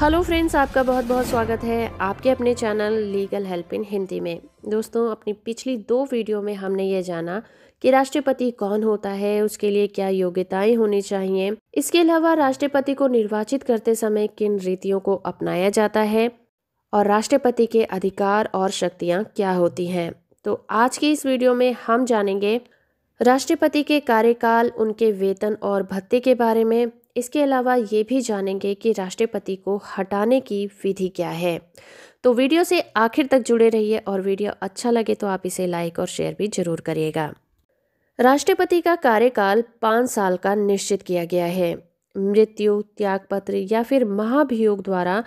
hello friends आपका बहुत बहुत स्वागत है आपके अपने channel legal help in Hindi में दोस्तों अपनी पिछली दो वीडियो में हमने ये जाना कि राष्ट्रपति कौन होता है उसके लिए क्या योग्यताएं होनी चाहिए इसके अलावा राष्ट्रपति को निर्वाचित करते समय किन रीतियों को अपनाया जाता है और राष्ट्रपति के अधिकार और शक्तियाँ क्या होती हैं तो आज की इस वीडियो में हम जानेंगे राष्ट्रपति के कार्यकाल उनके वेतन और भत्ते के बारे में इसके अलावा ये भी जानेंगे कि राष्ट्रपति को हटाने की विधि क्या है तो वीडियो से आखिर तक जुड़े रहिए और वीडियो अच्छा लगे तो आप इसे लाइक और शेयर भी जरूर करिएगा राष्ट्रपति का कार्यकाल पाँच साल का निश्चित किया गया है मृत्यु त्यागपत्र या फिर महाभियोग द्वारा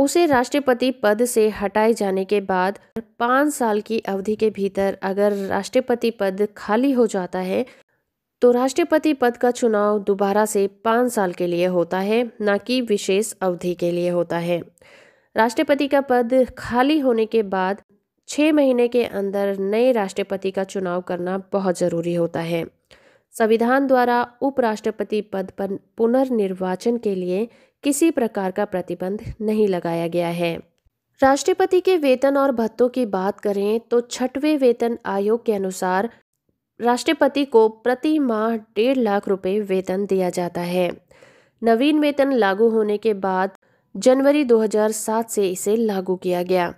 उसे राष्ट्रपति पद से हटाए जाने के बाद पाँच साल की अवधि के भीतर अगर राष्ट्रपति पद खाली हो जाता है तो राष्ट्रपति पद का चुनाव दोबारा से पाँच साल के लिए होता है न कि विशेष अवधि के लिए होता है राष्ट्रपति का पद खाली होने के बाद छः महीने के अंदर नए राष्ट्रपति का चुनाव करना बहुत ज़रूरी होता है संविधान द्वारा उपराष्ट्रपति पद पर पुनर्निर्वाचन के लिए किसी प्रकार का प्रतिबंध नहीं लगाया गया है राष्ट्रपति के वेतन और भत्तों की बात करें तो छठवें वेतन आयोग के अनुसार राष्ट्रपति को प्रति माह डेढ़ लाख रुपए वेतन दिया जाता है नवीन वेतन लागू होने के बाद जनवरी 2007 से इसे लागू किया गया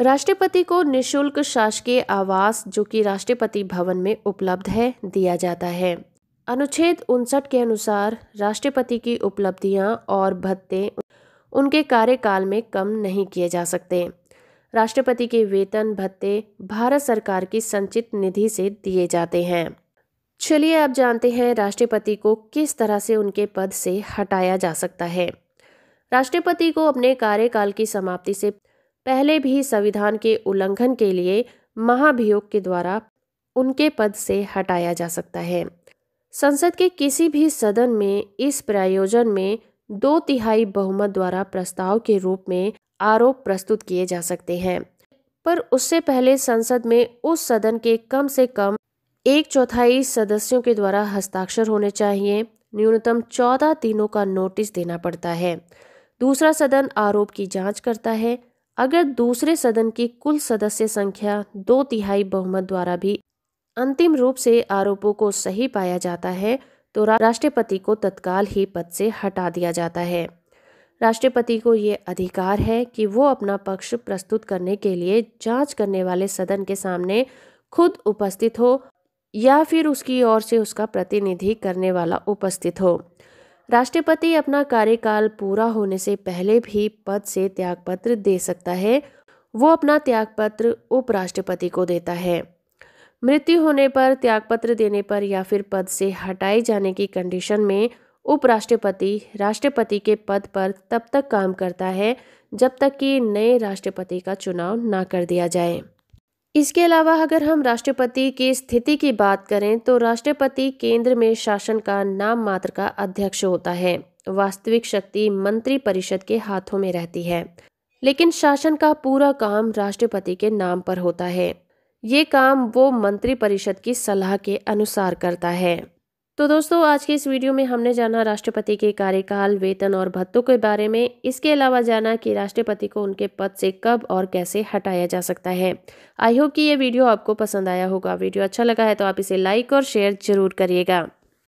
राष्ट्रपति को निशुल्क शासकीय आवास जो कि राष्ट्रपति भवन में उपलब्ध है दिया जाता है अनुच्छेद उनसठ के अनुसार राष्ट्रपति की उपलब्धियां और भत्ते उनके कार्यकाल में कम नहीं किए जा सकते राष्ट्रपति के वेतन भत्ते भारत सरकार की संचित निधि से दिए जाते हैं चलिए आप जानते हैं राष्ट्रपति को किस तरह से उनके पद से हटाया जा सकता है राष्ट्रपति को अपने कार्यकाल की समाप्ति से पहले भी संविधान के उल्लंघन के लिए महाभियोग के द्वारा उनके पद से हटाया जा सकता है संसद के किसी भी सदन में इस प्रायोजन में दो तिहाई बहुमत द्वारा प्रस्ताव के रूप में आरोप प्रस्तुत किए जा सकते हैं पर उससे पहले संसद में उस सदन के कम से कम एक चौथाई सदस्यों के द्वारा हस्ताक्षर होने चाहिए न्यूनतम चौदह दिनों का नोटिस देना पड़ता है दूसरा सदन आरोप की जांच करता है अगर दूसरे सदन की कुल सदस्य संख्या दो तिहाई बहुमत द्वारा भी अंतिम रूप से आरोपों को सही पाया जाता है तो राष्ट्रपति को तत्काल ही पद से हटा दिया जाता है राष्ट्रपति को ये अधिकार है कि वो अपना पक्ष प्रस्तुत करने के लिए जांच करने वाले सदन के सामने खुद उपस्थित हो या फिर उसकी ओर से उसका प्रतिनिधि करने वाला उपस्थित हो राष्ट्रपति अपना कार्यकाल पूरा होने से पहले भी पद से त्यागपत्र दे सकता है वो अपना त्यागपत्र उपराष्ट्रपति को देता है मृत्यु होने पर त्यागपत्र देने पर या फिर पद से हटाए जाने की कंडीशन में उपराष्ट्रपति राष्ट्रपति के पद पर तब तक काम करता है जब तक कि नए राष्ट्रपति का चुनाव ना कर दिया जाए इसके अलावा अगर हम राष्ट्रपति की स्थिति की बात करें तो राष्ट्रपति केंद्र में शासन का नाम मात्र का अध्यक्ष होता है वास्तविक शक्ति मंत्री परिषद के हाथों में रहती है लेकिन शासन का पूरा काम राष्ट्रपति के नाम पर होता है ये काम वो मंत्री परिषद की सलाह के अनुसार करता है तो दोस्तों आज के इस वीडियो में हमने जाना राष्ट्रपति के कार्यकाल वेतन और भत्तों के बारे में इसके अलावा जाना कि राष्ट्रपति को उनके पद से कब और कैसे हटाया जा सकता है आई होप कि ये वीडियो आपको पसंद आया होगा वीडियो अच्छा लगा है तो आप इसे लाइक और शेयर जरूर करिएगा